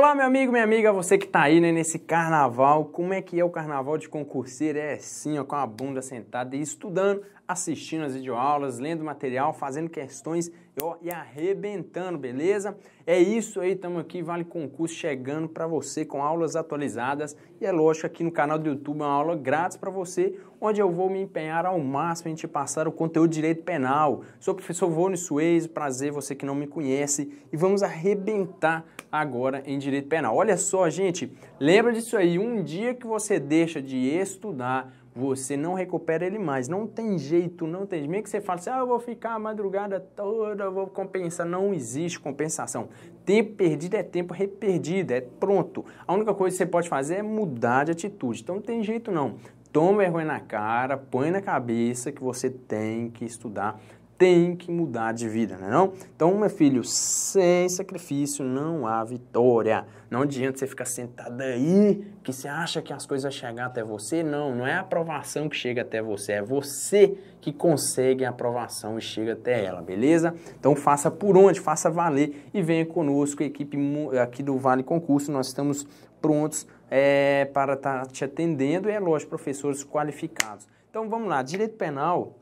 Olá, meu amigo, minha amiga, você que tá aí né, nesse carnaval, como é que é o carnaval de concurseiro? É assim, ó, com a bunda sentada e estudando assistindo as videoaulas, lendo material, fazendo questões ó, e arrebentando, beleza? É isso aí, estamos aqui, Vale Concurso chegando para você com aulas atualizadas e é lógico aqui no canal do YouTube é uma aula grátis para você, onde eu vou me empenhar ao máximo em te passar o conteúdo de direito penal. Sou o professor Vone Suez, prazer você que não me conhece e vamos arrebentar agora em direito penal. Olha só, gente, lembra disso aí, um dia que você deixa de estudar você não recupera ele mais. Não tem jeito, não tem jeito. Meio que você fala assim, ah, eu vou ficar a madrugada toda, eu vou compensar. Não existe compensação. Tempo perdido é tempo reperdido, é pronto. A única coisa que você pode fazer é mudar de atitude. Então não tem jeito não. Toma vergonha na cara, põe na cabeça que você tem que estudar tem que mudar de vida, não é não? Então, meu filho, sem sacrifício não há vitória. Não adianta você ficar sentado aí que você acha que as coisas vão chegar até você. Não, não é a aprovação que chega até você, é você que consegue a aprovação e chega até ela, beleza? Então faça por onde, faça valer e venha conosco, a equipe aqui do Vale Concurso, nós estamos prontos é, para estar tá te atendendo e é lógico, professores qualificados. Então vamos lá, direito penal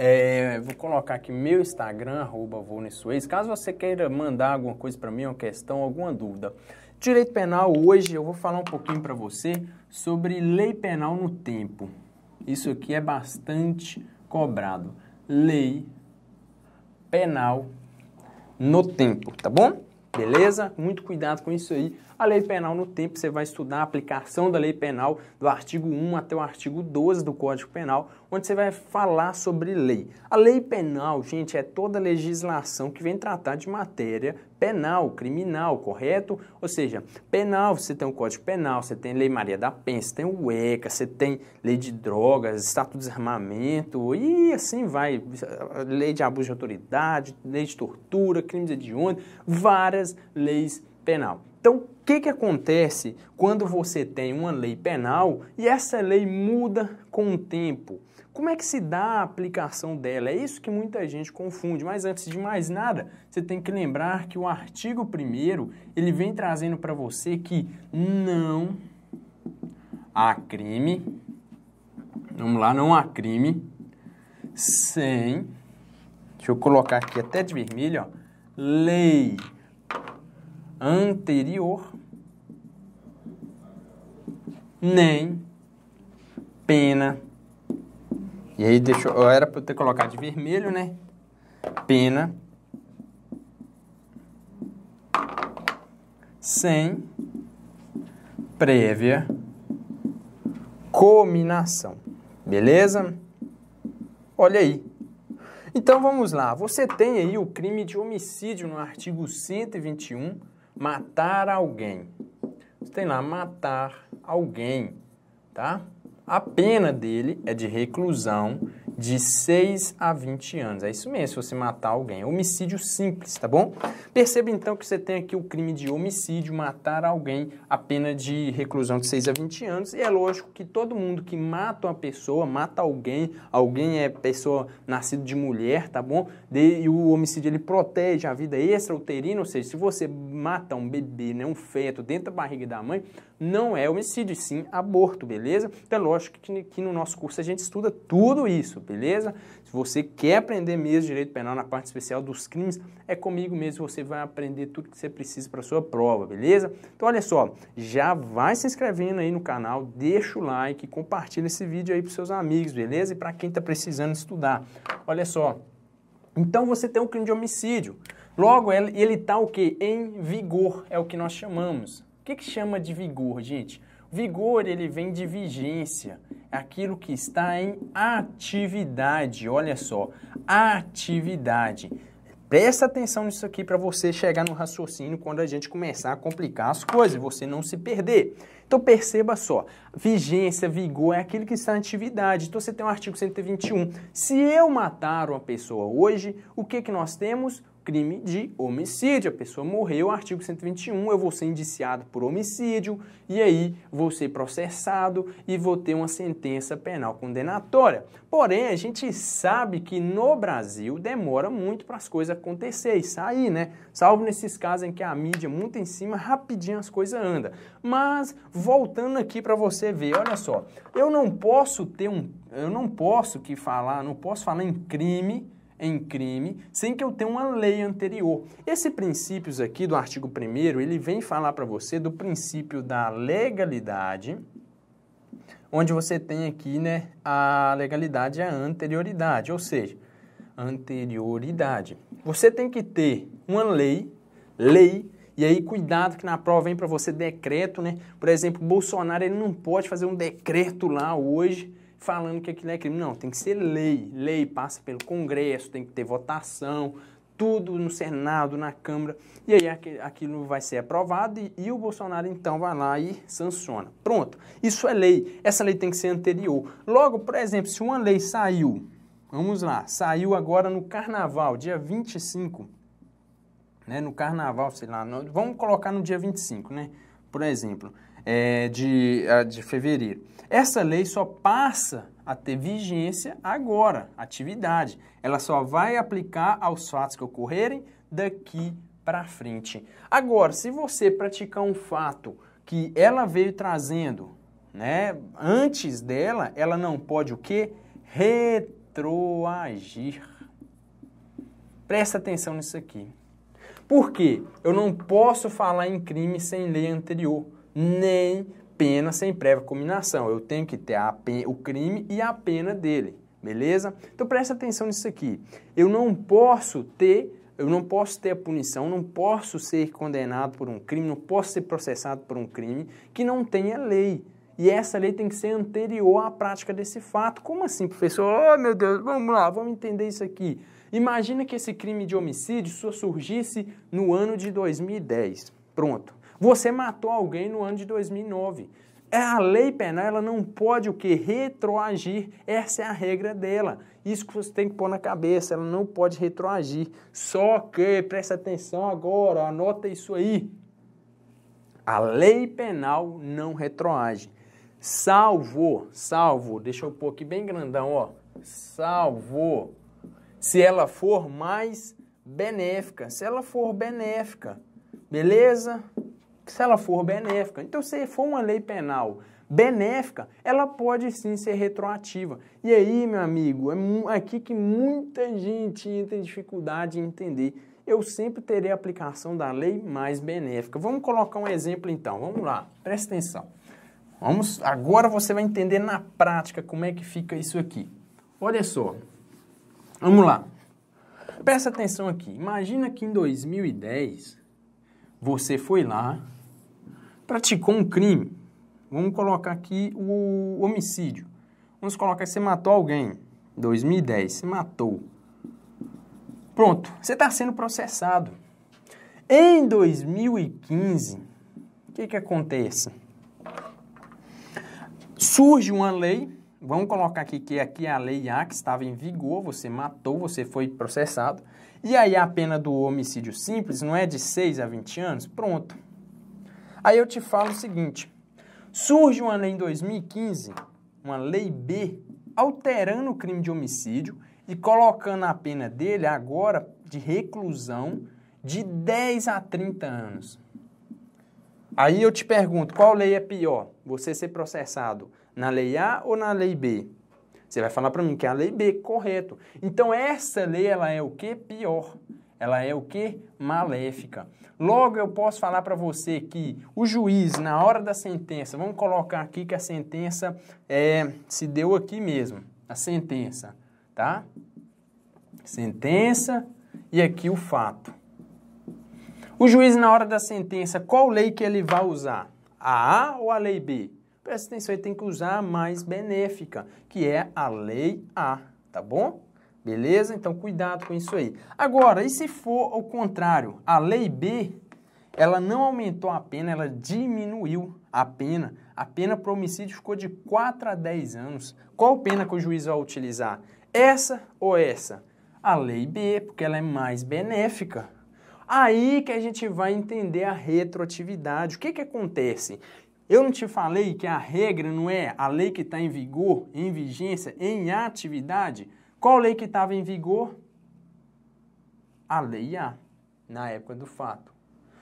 é, vou colocar aqui meu Instagram, arroba caso você queira mandar alguma coisa para mim, uma questão, alguma dúvida. Direito penal, hoje eu vou falar um pouquinho para você sobre lei penal no tempo. Isso aqui é bastante cobrado. Lei penal no tempo, tá bom? Beleza? Muito cuidado com isso aí. A lei penal no tempo, você vai estudar a aplicação da lei penal do artigo 1 até o artigo 12 do Código Penal, onde você vai falar sobre lei. A lei penal, gente, é toda legislação que vem tratar de matéria penal, criminal, correto? Ou seja, penal, você tem o Código Penal, você tem Lei Maria da Penha, você tem o ECA, você tem Lei de Drogas, Estatuto de Desarmamento, e assim vai, Lei de Abuso de Autoridade, Lei de Tortura, Crimes hediondos, várias leis penal. Então, o que, que acontece quando você tem uma lei penal e essa lei muda com o tempo? Como é que se dá a aplicação dela? É isso que muita gente confunde, mas antes de mais nada, você tem que lembrar que o artigo 1 ele vem trazendo para você que não há crime, vamos lá, não há crime sem, deixa eu colocar aqui até de vermelho, ó, lei anterior nem pena e aí deixou, eu era para ter colocado de vermelho, né? Pena. Sem prévia cominação. Beleza? Olha aí. Então vamos lá. Você tem aí o crime de homicídio no artigo 121, matar alguém. Você tem lá matar alguém, tá? A pena dele é de reclusão de 6 a 20 anos. É isso mesmo, se você matar alguém. Homicídio simples, tá bom? Perceba então que você tem aqui o crime de homicídio, matar alguém, a pena de reclusão de 6 a 20 anos. E é lógico que todo mundo que mata uma pessoa, mata alguém, alguém é pessoa nascida de mulher, tá bom? E o homicídio ele protege a vida extrauterina, ou seja, se você mata um bebê, né, um feto dentro da barriga da mãe, não é homicídio, e sim aborto, beleza? Então é lógico que, que no nosso curso a gente estuda tudo isso, beleza? Se você quer aprender mesmo direito penal na parte especial dos crimes, é comigo mesmo, você vai aprender tudo que você precisa para sua prova, beleza? Então olha só, já vai se inscrevendo aí no canal, deixa o like, compartilha esse vídeo aí para seus amigos, beleza? E para quem está precisando estudar. Olha só, então você tem um crime de homicídio. Logo, ele está o quê? Em vigor, é o que nós chamamos que, que chama de vigor, gente? Vigor, ele vem de vigência, é aquilo que está em atividade, olha só, atividade. Presta atenção nisso aqui para você chegar no raciocínio quando a gente começar a complicar as coisas, você não se perder. Então perceba só, vigência, vigor é aquilo que está em atividade. Então você tem o artigo 121. Se eu matar uma pessoa hoje, o que, que nós temos? crime de homicídio. A pessoa morreu, artigo 121, eu vou ser indiciado por homicídio e aí vou ser processado e vou ter uma sentença penal condenatória. Porém, a gente sabe que no Brasil demora muito para as coisas acontecer e sair, né? Salvo nesses casos em que a mídia muito em cima, rapidinho as coisas andam. Mas voltando aqui para você ver, olha só, eu não posso ter um eu não posso que falar, não posso falar em crime em crime sem que eu tenha uma lei anterior. Esse princípios aqui do artigo 1 ele vem falar para você do princípio da legalidade, onde você tem aqui né, a legalidade e a anterioridade, ou seja, anterioridade. Você tem que ter uma lei, lei, e aí cuidado que na prova vem para você decreto, né? Por exemplo, Bolsonaro ele não pode fazer um decreto lá hoje falando que aquilo é crime. Não, tem que ser lei. Lei passa pelo Congresso, tem que ter votação, tudo no Senado, na Câmara, e aí aquilo vai ser aprovado e, e, o Bolsonaro então vai lá e sanciona. Pronto, isso é lei, essa lei tem que ser anterior. Logo, por exemplo, se uma lei saiu, vamos lá, saiu agora no Carnaval, dia 25, né, no Carnaval, sei lá, vamos colocar no dia 25, né, por exemplo, é, de, de fevereiro. Essa lei só passa a ter vigência agora, atividade. Ela só vai aplicar aos fatos que ocorrerem daqui para frente. Agora, se você praticar um fato que ela veio trazendo, né, antes dela, ela não pode o quê? Retroagir. Presta atenção nisso aqui. Por quê? Eu não posso falar em crime sem lei anterior nem pena sem prévia combinação. Eu tenho que ter a, o crime e a pena dele, beleza? Então presta atenção nisso aqui. Eu não posso ter eu não posso ter a punição, não posso ser condenado por um crime, não posso ser processado por um crime que não tenha lei. E essa lei tem que ser anterior à prática desse fato. Como assim, professor? Oh, meu Deus, vamos lá, vamos entender isso aqui. Imagina que esse crime de homicídio só surgisse no ano de 2010. Pronto. Você matou alguém no ano de 2009. É a lei penal ela não pode o que retroagir. Essa é a regra dela. Isso que você tem que pôr na cabeça, ela não pode retroagir. Só que presta atenção agora, anota isso aí. A lei penal não retroage. Salvo, salvo, deixa eu pôr aqui bem grandão, ó. Salvo se ela for mais benéfica, se ela for benéfica. Beleza? se ela for benéfica. Então, se for uma lei penal benéfica, ela pode sim ser retroativa. E aí, meu amigo, é aqui que muita gente entra em dificuldade em entender. Eu sempre terei a aplicação da lei mais benéfica. Vamos colocar um exemplo então. Vamos lá, presta atenção. Vamos, agora você vai entender na prática como é que fica isso aqui. Olha só. Vamos lá. Presta atenção aqui. Imagina que em 2010 você foi lá praticou um crime. Vamos colocar aqui o homicídio. Vamos colocar que você matou alguém. 2010, você matou. Pronto, você está sendo processado. Em 2015, o que, que acontece? Surge uma lei, vamos colocar aqui que aqui é a lei A, que estava em vigor, você matou, você foi processado. E aí a pena do homicídio simples não é de 6 a 20 anos? Pronto, Aí eu te falo o seguinte: surge uma lei em 2015, uma lei B, alterando o crime de homicídio e colocando a pena dele agora de reclusão de 10 a 30 anos. Aí eu te pergunto, qual lei é pior? Você ser processado na lei A ou na lei B? Você vai falar para mim que é a lei B, correto. Então essa lei ela é o que pior? Ela é o que? Maléfica. Logo, eu posso falar para você que o juiz, na hora da sentença, vamos colocar aqui que a sentença é, se deu aqui mesmo. A sentença, tá? Sentença e aqui o fato. O juiz, na hora da sentença, qual lei que ele vai usar? A A ou a lei B? Presta atenção, ele tem que usar a mais benéfica, que é a lei A, tá bom? Beleza? Então cuidado com isso aí. Agora, e se for o contrário? A lei B, ela não aumentou a pena, ela diminuiu a pena. A pena para homicídio ficou de 4 a 10 anos. Qual pena que o juiz vai utilizar? Essa ou essa? A lei B, porque ela é mais benéfica. Aí que a gente vai entender a retroatividade. O que, que acontece? Eu não te falei que a regra não é a lei que está em vigor, em vigência, em atividade? Qual lei que estava em vigor? A lei A, na época do fato.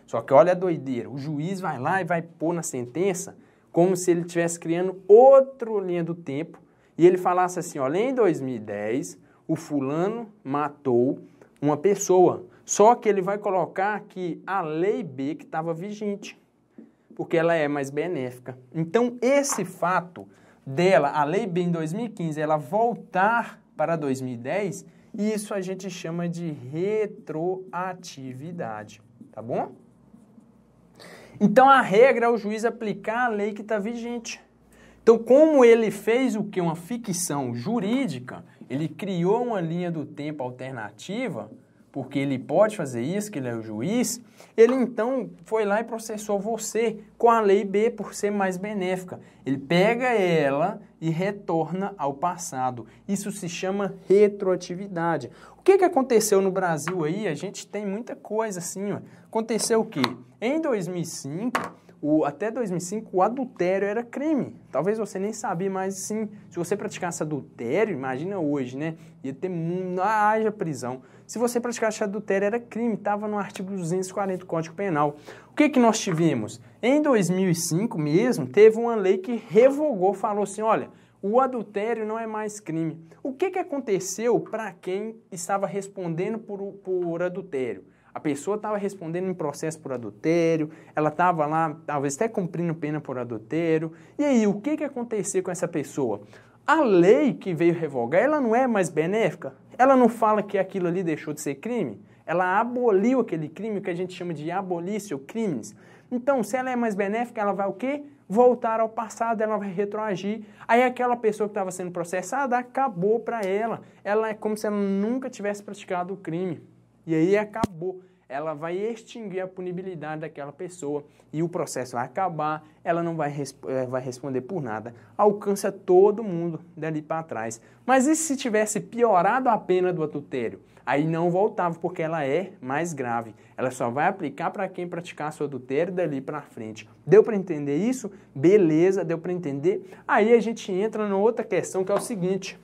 Só que olha a doideira, o juiz vai lá e vai pôr na sentença como se ele estivesse criando outra linha do tempo e ele falasse assim, olha, em 2010 o fulano matou uma pessoa, só que ele vai colocar que a lei B que estava vigente, porque ela é mais benéfica. Então esse fato dela, a lei B em 2015, ela voltar para 2010 e isso a gente chama de retroatividade, tá bom? Então a regra é o juiz aplicar a lei que está vigente. Então, como ele fez o que? Uma ficção jurídica, ele criou uma linha do tempo alternativa porque ele pode fazer isso, que ele é o juiz, ele então foi lá e processou você com a lei B por ser mais benéfica. Ele pega ela e retorna ao passado. Isso se chama retroatividade. O que, que aconteceu no Brasil aí? A gente tem muita coisa assim. Ó. Aconteceu o quê? Em 2005, o, até 2005 o adultério era crime. Talvez você nem sabia, mas sim, se você praticasse adultério, imagina hoje, né? Ia ter haja prisão se você praticasse adultério era crime, estava no artigo 240 do Código Penal. O que, que nós tivemos? Em 2005 mesmo, teve uma lei que revogou, falou assim, olha, o adultério não é mais crime. O que, que aconteceu para quem estava respondendo por, por adultério? A pessoa estava respondendo em processo por adultério, ela estava lá, talvez até cumprindo pena por adultério. E aí, o que, que aconteceu com essa pessoa? A lei que veio revogar, ela não é mais benéfica? Ela não fala que aquilo ali deixou de ser crime? Ela aboliu aquele crime, que a gente chama de abolício crimes. Então, se ela é mais benéfica, ela vai o quê? Voltar ao passado, ela vai retroagir. Aí aquela pessoa que estava sendo processada acabou para ela. Ela é como se ela nunca tivesse praticado o crime. E aí acabou ela vai extinguir a punibilidade daquela pessoa e o processo vai acabar, ela não vai, resp eh, vai responder por nada. Alcança todo mundo dali para trás. Mas e se tivesse piorado a pena do adultério? Aí não voltava, porque ela é mais grave. Ela só vai aplicar para quem praticar seu adultério dali para frente. Deu para entender isso? Beleza, deu para entender? Aí a gente entra na outra questão que é o seguinte.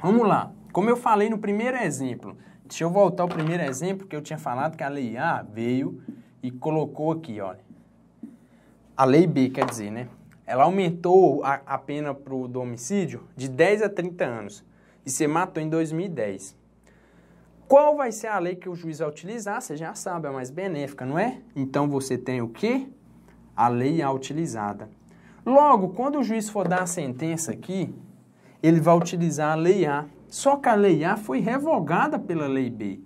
Vamos lá. Como eu falei no primeiro exemplo, Deixa eu voltar ao primeiro exemplo que eu tinha falado que a lei A veio e colocou aqui, olha. A lei B, quer dizer, né? Ela aumentou a, a pena para o homicídio de 10 a 30 anos e você matou em 2010. Qual vai ser a lei que o juiz vai utilizar? Você já sabe, é mais benéfica, não é? Então você tem o quê? A lei A utilizada. Logo, quando o juiz for dar a sentença aqui, ele vai utilizar a lei A só que a lei A foi revogada pela lei B.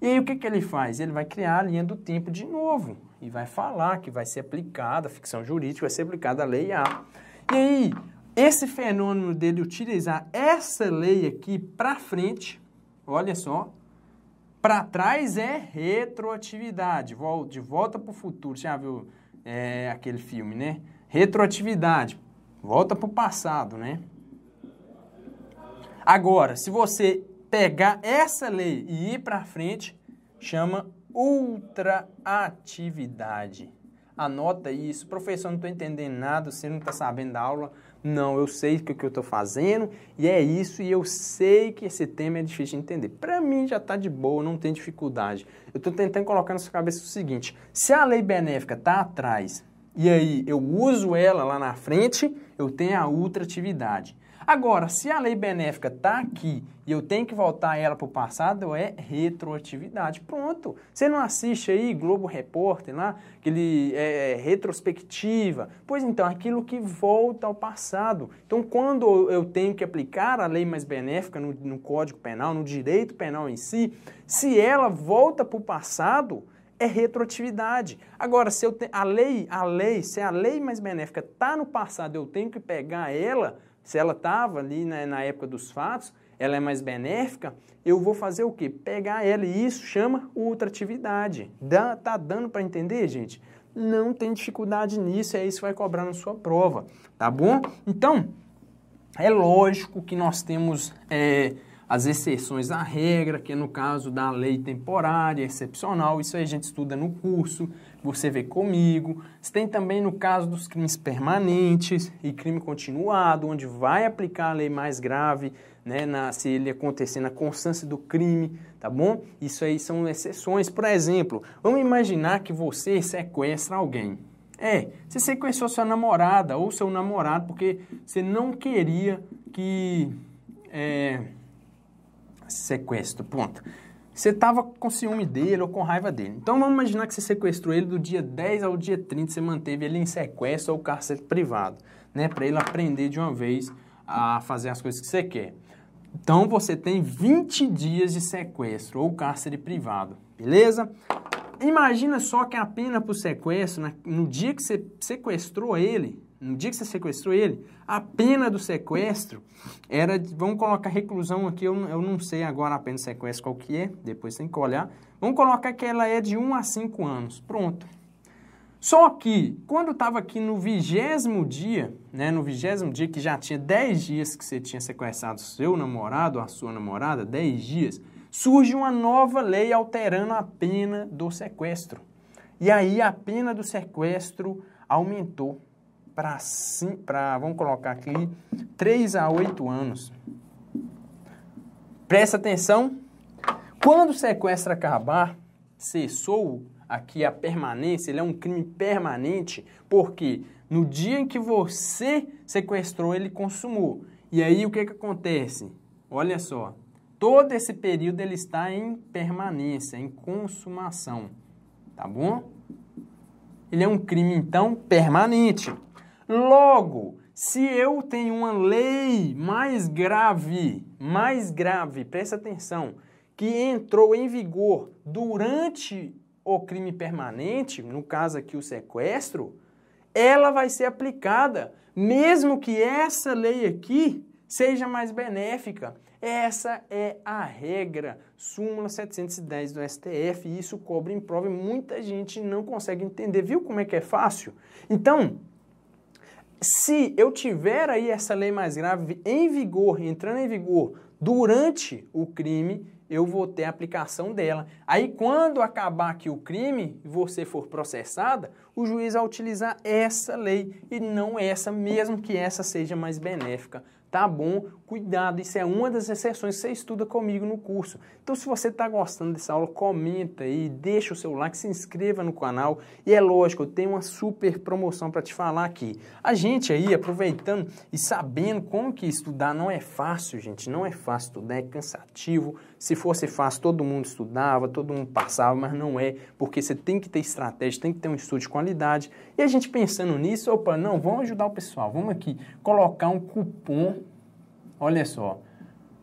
E aí o que, que ele faz? Ele vai criar a linha do tempo de novo e vai falar que vai ser aplicada, a ficção jurídica vai ser aplicada a lei A. E aí, esse fenômeno dele utilizar essa lei aqui para frente, olha só, para trás é retroatividade, de volta para o futuro. Já viu é, aquele filme, né? Retroatividade, volta para o passado, né? Agora, se você pegar essa lei e ir para frente, chama ultraatividade. Anota isso. Professor, não estou entendendo nada, você não está sabendo da aula. Não, eu sei o que, eu estou fazendo e é isso, e eu sei que esse tema é difícil de entender. Para mim já está de boa, não tem dificuldade. Eu estou tentando colocar na sua cabeça o seguinte: se a lei benéfica está atrás e aí eu uso ela lá na frente, eu tenho a ultraatividade. Agora, se a lei benéfica está aqui e eu tenho que voltar ela para o passado, é retroatividade. Pronto. Você não assiste aí Globo Repórter lá, que ele é, é retrospectiva. Pois então, aquilo que volta ao passado. Então, quando eu tenho que aplicar a lei mais benéfica no, no Código Penal, no direito penal em si, se ela volta para o passado, é retroatividade. Agora, se eu te, a lei, a lei, se a lei mais benéfica está no passado, eu tenho que pegar ela se ela estava ali né, na época dos fatos, ela é mais benéfica, eu vou fazer o quê? Pegar ela, e isso chama ultratividade. Dá, tá dando para entender, gente? Não tem dificuldade nisso, é isso que vai cobrar na sua prova, tá bom? Então, é lógico que nós temos é, as exceções à regra, que é no caso da lei temporária, excepcional, isso aí a gente estuda no curso, você vê comigo. Você tem também no caso dos crimes permanentes e crime continuado, onde vai aplicar a lei mais grave, né, na, se ele acontecer na constância do crime, tá bom? Isso aí são exceções. Por exemplo, vamos imaginar que você sequestra alguém. É, você sequestrou sua namorada ou seu namorado porque você não queria que. É, sequestro, ponto você estava com ciúme dele ou com raiva dele. Então vamos imaginar que você sequestrou ele do dia 10 ao dia 30, você manteve ele em sequestro ou cárcere privado, né? Para ele aprender de uma vez a fazer as coisas que você quer. Então você tem 20 dias de sequestro ou cárcere privado, beleza? Imagina só que é a pena por sequestro, né? no dia que você sequestrou ele, no dia que você sequestrou ele, a pena do sequestro era, vamos colocar reclusão aqui, eu, eu não sei agora a pena do sequestro qual que é, depois tem que olhar. Vamos colocar que ela é de 1 a 5 anos, pronto. Só que, quando estava aqui no vigésimo dia, né, no vigésimo dia que já tinha 10 dias que você tinha sequestrado seu namorado, a sua namorada, 10 dias, surge uma nova lei alterando a pena do sequestro. E aí a pena do sequestro aumentou para, para vamos colocar aqui, 3 a 8 anos. Presta atenção, quando o sequestro acabar, cessou aqui a permanência, ele é um crime permanente, porque no dia em que você sequestrou, ele consumou. E aí o que, que acontece? Olha só, todo esse período ele está em permanência, em consumação, tá bom? Ele é um crime, então, permanente. Logo, se eu tenho uma lei mais grave, mais grave, presta atenção, que entrou em vigor durante o crime permanente, no caso aqui o sequestro, ela vai ser aplicada, mesmo que essa lei aqui seja mais benéfica. Essa é a regra, súmula 710 do STF, e isso cobre em prova e muita gente não consegue entender. Viu como é que é fácil? Então, se eu tiver aí essa lei mais grave em vigor, entrando em vigor durante o crime, eu vou ter a aplicação dela. Aí, quando acabar aqui o crime e você for processada, o juiz vai utilizar essa lei e não essa, mesmo que essa seja mais benéfica tá bom, cuidado, isso é uma das exceções que você estuda comigo no curso. Então, se você está gostando dessa aula, comenta aí, deixa o seu like, se inscreva no canal. E é lógico, eu tenho uma super promoção para te falar aqui. A gente aí, aproveitando e sabendo como que estudar não é fácil, gente, não é fácil estudar, é cansativo, se fosse fácil, todo mundo estudava, todo mundo passava, mas não é, porque você tem que ter estratégia, tem que ter um estudo de qualidade. E a gente pensando nisso, opa, não, vamos ajudar o pessoal, vamos aqui colocar um cupom, olha só,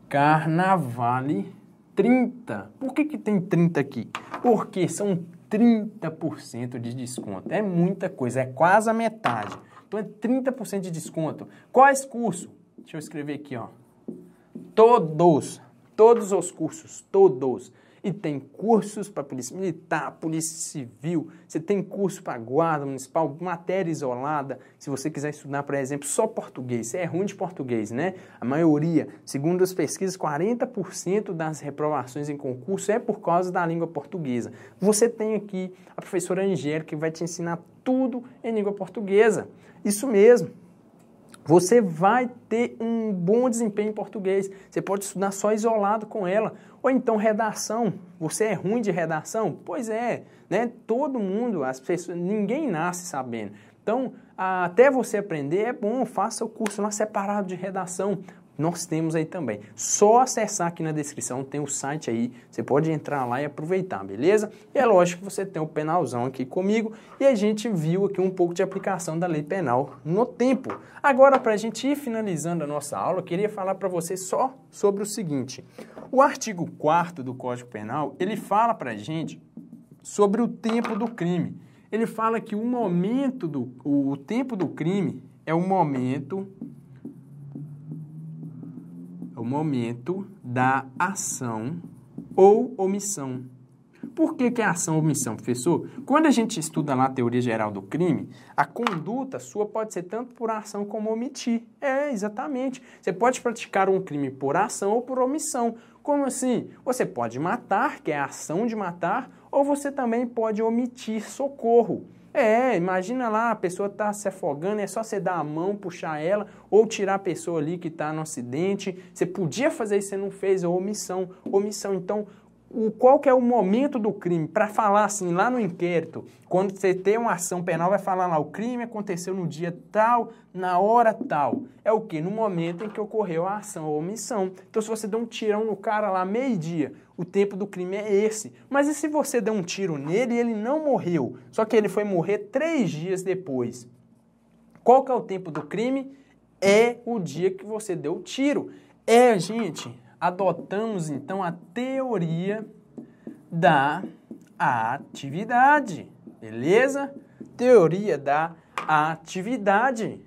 Carnavale 30. Por que, que tem 30 aqui? Porque são 30% de desconto. É muita coisa, é quase a metade. Então é 30% de desconto. Quais cursos? Deixa eu escrever aqui, ó. Todos todos os cursos, todos. E tem cursos para polícia militar, polícia civil, você tem curso para guarda municipal, matéria isolada, se você quiser estudar, por exemplo, só português, você é ruim de português, né? A maioria, segundo as pesquisas, 40% das reprovações em concurso é por causa da língua portuguesa. Você tem aqui a professora Angélica que vai te ensinar tudo em língua portuguesa. Isso mesmo. Você vai ter um bom desempenho em português. Você pode estudar só isolado com ela. Ou então redação. Você é ruim de redação? Pois é, né? Todo mundo, as pessoas, ninguém nasce sabendo. Então, até você aprender é bom, faça o curso lá separado de redação nós temos aí também. Só acessar aqui na descrição, tem o site aí, você pode entrar lá e aproveitar, beleza? E é lógico que você tem o penalzão aqui comigo e a gente viu aqui um pouco de aplicação da lei penal no tempo. Agora, para a gente ir finalizando a nossa aula, eu queria falar para você só sobre o seguinte. O artigo 4 do Código Penal, ele fala para a gente sobre o tempo do crime. Ele fala que o momento do o tempo do crime é o momento o momento da ação ou omissão. Por que, que é ação ou omissão, professor? Quando a gente estuda lá a teoria geral do crime, a conduta sua pode ser tanto por ação como omitir. É, exatamente. Você pode praticar um crime por ação ou por omissão. Como assim? Você pode matar, que é a ação de matar, ou você também pode omitir socorro. É, imagina lá, a pessoa está se afogando, é só você dar a mão, puxar ela, ou tirar a pessoa ali que está no acidente. Você podia fazer isso, você não fez, é omissão. Omissão, então, o, qual que é o momento do crime? Para falar assim, lá no inquérito, quando você tem uma ação penal, vai falar lá, o crime aconteceu no dia tal, na hora tal. É o que? No momento em que ocorreu a ação ou omissão. Então, se você dá um tirão no cara lá meio-dia, o tempo do crime é esse. Mas e se você deu um tiro nele e ele não morreu? Só que ele foi morrer três dias depois. Qual que é o tempo do crime? É o dia que você deu o tiro. É, gente, adotamos então a teoria da atividade, beleza? Teoria da atividade.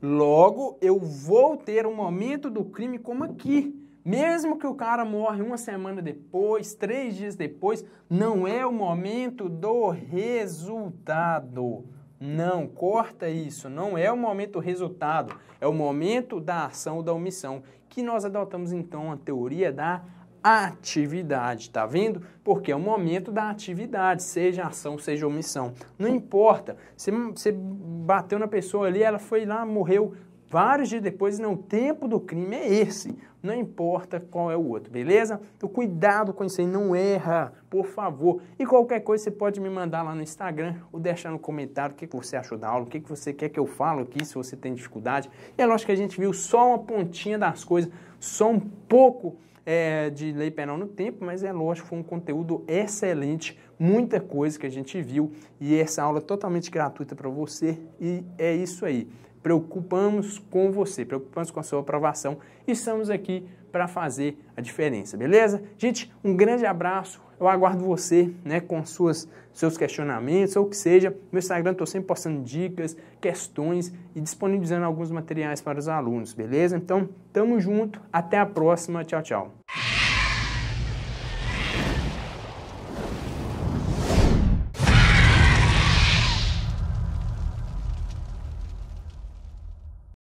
Logo, eu vou ter um momento do crime como aqui. Mesmo que o cara morre uma semana depois, três dias depois, não é o momento do resultado. Não, corta isso. Não é o momento do resultado, é o momento da ação ou da omissão. Que nós adotamos então a teoria da atividade, tá vendo? Porque é o momento da atividade, seja ação, seja omissão. Não importa. Você, você bateu na pessoa ali, ela foi lá, morreu vários dias depois, não. O tempo do crime é esse não importa qual é o outro, beleza? Então cuidado com isso aí, não erra, por favor. E qualquer coisa você pode me mandar lá no Instagram ou deixar no comentário o que, que você achou da aula, o que, que você quer que eu falo aqui, se você tem dificuldade. E é lógico que a gente viu só uma pontinha das coisas, só um pouco é, de lei penal no tempo, mas é lógico, foi um conteúdo excelente, muita coisa que a gente viu e essa aula é totalmente gratuita para você e é isso aí preocupamos com você, preocupamos com a sua aprovação e estamos aqui para fazer a diferença, beleza? Gente, um grande abraço. Eu aguardo você, né, com suas seus questionamentos ou o que seja. No Instagram estou sempre postando dicas, questões e disponibilizando alguns materiais para os alunos, beleza? Então, tamo junto, até a próxima. Tchau, tchau.